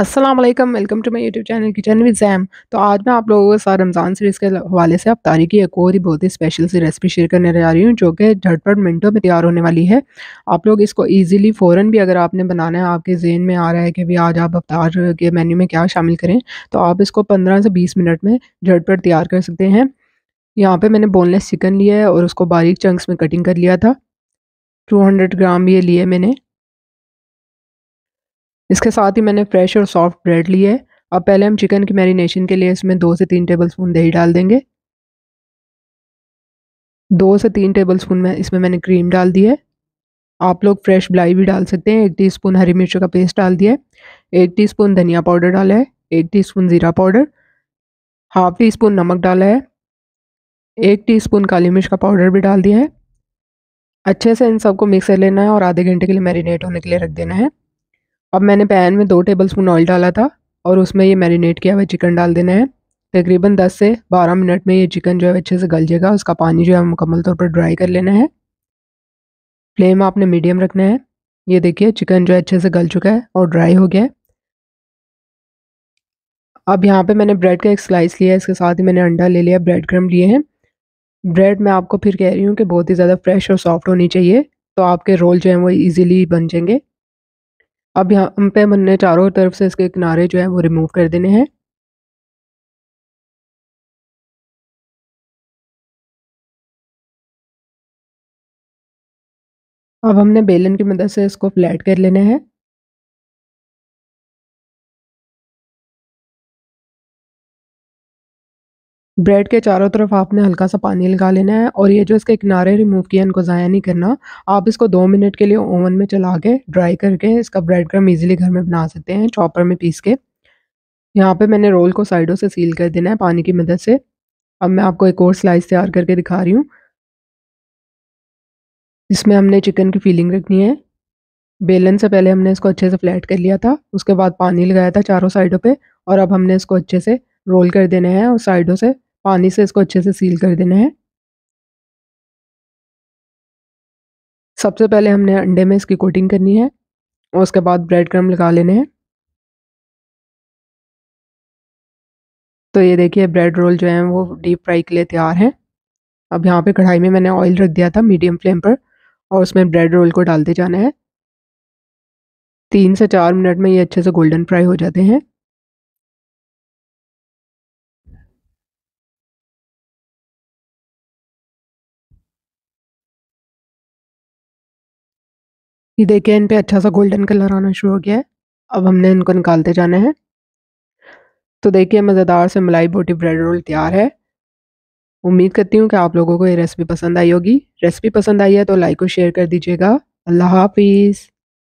अस्सलाम वालेकुम welcome to my YouTube channel kitchen with जैम तो आज मैं आप लोगों के साथ रमज़ान सीरीज़ के हवाले से अफ्तारी की एक और ही बहुत ही स्पेशल सी रेसिपी शेयर करने जा रही हूँ जो कि झटपट मिनटों में तैयार होने वाली है आप लोग इसको इजीली फ़ौरन भी अगर आपने बनाना है आपके जेहन में आ रहा है कि भी आज आप अफ्तार के मेन्यू में क्या शामिल करें तो आप इसको पंद्रह से बीस मिनट में झटपट तैयार कर सकते हैं यहाँ पर मैंने बोनलेस चिकन लिया है और उसको बारीक चंक्स में कटिंग कर लिया था टू ग्राम ये लिए मैंने इसके साथ ही मैंने फ्रेश और सॉफ्ट ब्रेड ली है अब पहले हम चिकन की मैरिनेशन के लिए इसमें दो से तीन टेबल स्पून दही डाल देंगे दो से तीन टेबल स्पून में इसमें मैंने क्रीम डाल दी है आप लोग फ्रेश ब्लाई भी डाल सकते हैं एक टीस्पून हरी मिर्च का पेस्ट डाल दिया है एक स्पून धनिया पाउडर डाला है एक स्पून ज़ीरा पाउडर हाफ टी स्पून नमक डाला है एक स्पून काली मिर्च का पाउडर भी डाल दिया है अच्छे से इन सबको मिक्स कर लेना है और आधे घंटे के लिए मैरिनेट होने के लिए रख देना है अब मैंने पैन में दो टेबल स्पून ऑयल डाला था और उसमें ये मैरिनेट किया हुआ चिकन डाल देना है तकरीबन 10 से 12 मिनट में ये चिकन जो है अच्छे से गल जाएगा उसका पानी जो है मुकम्मल तौर पर ड्राई कर लेना है फ्लेम आपने मीडियम रखना है ये देखिए चिकन जो है अच्छे से गल चुका है और ड्राई हो गया है अब यहाँ पे मैंने ब्रेड का एक स्लाइस लिया है इसके साथ ही मैंने अंडा ले लिया ब्रेड क्रम लिए हैं ब्रेड मैं आपको फिर कह रही हूँ कि बहुत ही ज़्यादा फ्रेश और सॉफ्ट होनी चाहिए तो आपके रोल जो हैं वो इजीली बन जाएंगे अब यहाँ पे हमने चारों तरफ से इसके किनारे जो है वो रिमूव कर देने हैं अब हमने बेलन की मदद से इसको फ्लैट कर लेना है ब्रेड के चारों तरफ आपने हल्का सा पानी लगा लेना है और ये जो इसके किनारे रिमूव किया इनको ज़ाया नहीं करना आप इसको दो मिनट के लिए ओवन में चला के ड्राई करके इसका ब्रेड क्रम ईजिली घर में बना सकते हैं चॉपर में पीस के यहाँ पे मैंने रोल को साइडों से सील कर देना है पानी की मदद से अब मैं आपको एक और स्लाइस तैयार करके दिखा रही हूँ इसमें हमने चिकन की फीलिंग रखनी है बेलन से पहले हमने इसको अच्छे से फ्लैट कर लिया था उसके बाद पानी लगाया था चारों साइडों पर और अब हमने इसको अच्छे से रोल कर देना है और साइडों से पानी से इसको अच्छे से सील कर देना है सबसे पहले हमने अंडे में इसकी कोटिंग करनी है और उसके बाद ब्रेड क्रम लगा लेने हैं तो ये देखिए ब्रेड रोल जो है वो डीप फ्राई के लिए तैयार हैं अब यहाँ पे कढ़ाई में मैंने ऑयल रख दिया था मीडियम फ्लेम पर और उसमें ब्रेड रोल को डालते जाना है तीन से चार मिनट में ये अच्छे से गोल्डन फ्राई हो जाते हैं ये देखिए इन पे अच्छा सा गोल्डन कलर आना शुरू हो गया है अब हमने इनको निकालते जाना है तो देखिए मज़ेदार से मलाई बोटी ब्रेड रोल तैयार है उम्मीद करती हूँ कि आप लोगों को ये रेसिपी पसंद आई होगी रेसिपी पसंद आई है तो लाइक और शेयर कर दीजिएगा अल्लाह हाफिज़